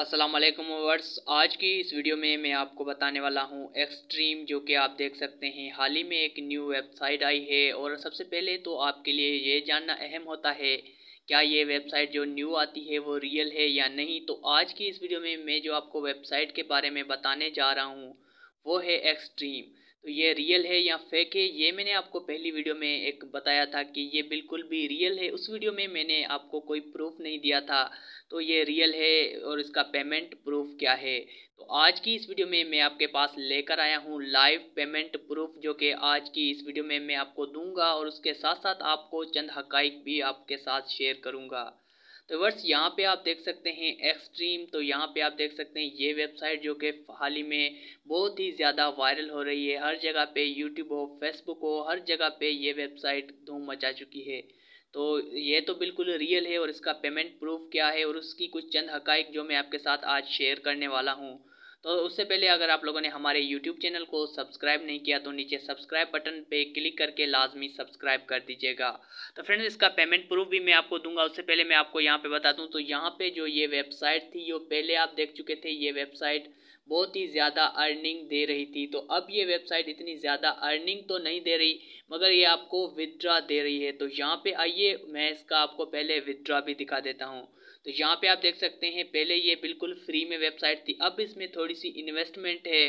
अस्सलाम वालेकुम आज की इस वीडियो में मैं आपको बताने वाला हूँ एक्सट्रीम जो कि आप देख सकते हैं हाल ही में एक न्यू वेबसाइट आई है और सबसे पहले तो आपके लिए ये जानना अहम होता है क्या ये वेबसाइट जो न्यू आती है वो रियल है या नहीं तो आज की इस वीडियो में मैं जो आपको वेबसाइट के बारे में बताने जा रहा हूँ वो है एक्सट्रीम तो ये रियल है या फेक है ये मैंने आपको पहली वीडियो में एक बताया था कि ये बिल्कुल भी रियल है उस वीडियो में मैंने आपको कोई प्रूफ नहीं दिया था तो ये रियल है और इसका पेमेंट प्रूफ क्या है तो आज की इस वीडियो में मैं आपके पास लेकर आया हूँ लाइव पेमेंट प्रूफ जो कि आज की इस वीडियो में मैं आपको दूंगा और उसके साथ साथ आपको चंद हक़ भी आपके साथ शेयर करूँगा तो वर्ष यहाँ पे आप देख सकते हैं एक्सट्रीम तो यहाँ पे आप देख सकते हैं ये वेबसाइट जो कि हाल ही में बहुत ही ज़्यादा वायरल हो रही है हर जगह पे यूट्यूब हो फेसबुक हो हर जगह पे ये वेबसाइट धूम मचा चुकी है तो ये तो बिल्कुल रियल है और इसका पेमेंट प्रूफ क्या है और उसकी कुछ चंद हक़ जो मैं आपके साथ आज शेयर करने वाला हूँ तो उससे पहले अगर आप लोगों ने हमारे यूट्यूब चैनल को सब्सक्राइब नहीं किया तो नीचे सब्सक्राइब बटन पे क्लिक करके लाजमी सब्सक्राइब कर दीजिएगा तो फ्रेंड्स इसका पेमेंट प्रूफ भी मैं आपको दूंगा उससे पहले मैं आपको यहाँ पे बता दूँ तो यहाँ पे जो ये वेबसाइट थी जो पहले आप देख चुके थे ये वेबसाइट बहुत ही ज़्यादा अर्निंग दे रही थी तो अब ये वेबसाइट इतनी ज़्यादा अर्निंग तो नहीं दे रही मगर ये आपको विदड्रा दे रही है तो यहाँ पे आइए मैं इसका आपको पहले विदड्रा भी दिखा देता हूँ तो यहाँ पे आप देख सकते हैं पहले ये बिल्कुल फ्री में वेबसाइट थी अब इसमें थोड़ी थोड़ी सी इन्वेस्टमेंट है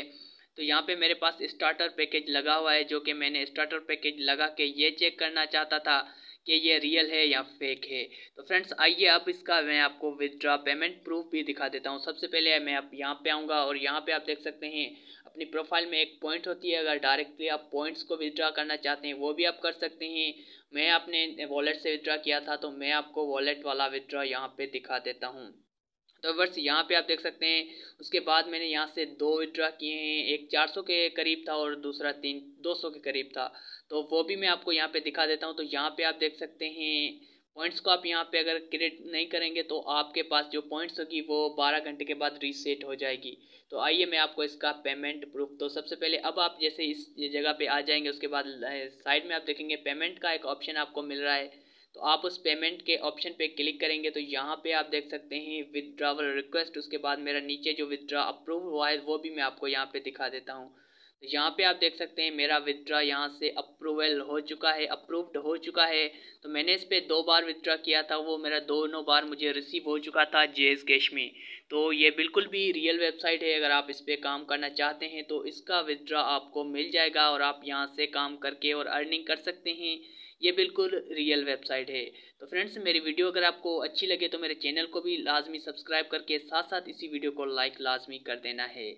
तो यहाँ पे मेरे पास स्टार्टर पैकेज लगा हुआ है जो कि मैंने स्टार्टर पैकेज लगा के ये चेक करना चाहता था कि ये रियल है या फेक है तो फ्रेंड्स आइए अब इसका मैं आपको विदड्रा पेमेंट प्रूफ भी दिखा देता हूँ सबसे पहले मैं आप यहाँ पे आऊँगा और यहाँ पे आप देख सकते हैं अपनी प्रोफाइल में एक पॉइंट होती है अगर डायरेक्टली आप पॉइंट्स को विदड्रा करना चाहते हैं वो भी आप कर सकते हैं मैं अपने वॉलेट से विदड्रा किया था तो मैं आपको वॉलेट वाला विदड्रा यहाँ पर दिखा देता हूँ तो वर्ष यहाँ पे आप देख सकते हैं उसके बाद मैंने यहाँ से दो विड्रा किए हैं एक 400 के करीब था और दूसरा तीन 200 के करीब था तो वो भी मैं आपको यहाँ पे दिखा देता हूँ तो यहाँ पे आप देख सकते हैं पॉइंट्स को आप यहाँ पे अगर क्रिएट नहीं करेंगे तो आपके पास जो पॉइंट्स होगी वो 12 घंटे के बाद रीसेट हो जाएगी तो आइए मैं आपको इसका पेमेंट प्रूफ तो सबसे पहले अब आप जैसे इस जगह पर आ जाएंगे उसके बाद साइड में आप देखेंगे पेमेंट का एक ऑप्शन आपको मिल रहा है तो आप उस पेमेंट के ऑप्शन पे क्लिक करेंगे तो यहाँ पे आप देख सकते हैं विदड्रावल रिक्वेस्ट उसके बाद मेरा नीचे जो विदड्रा अप्रूव हुआ है वो भी मैं आपको यहाँ पे दिखा देता हूँ तो यहाँ पे आप देख सकते हैं मेरा विदड्रा यहाँ से अप्रूवल हो चुका है अप्रूव्ड हो चुका है तो मैंने इस पर दो बार विदड्रा किया था वो मेरा दोनों बार मुझे रिसीव हो चुका था जे कैश में तो ये बिल्कुल भी रियल वेबसाइट है अगर आप इस पर काम करना चाहते हैं तो इसका विदड्रा आपको मिल जाएगा और आप यहाँ से काम करके और अर्निंग कर सकते हैं ये बिल्कुल रियल वेबसाइट है तो फ्रेंड्स मेरी वीडियो अगर आपको अच्छी लगे तो मेरे चैनल को भी लाजमी सब्सक्राइब करके साथ साथ इसी वीडियो को लाइक लाजमी कर देना है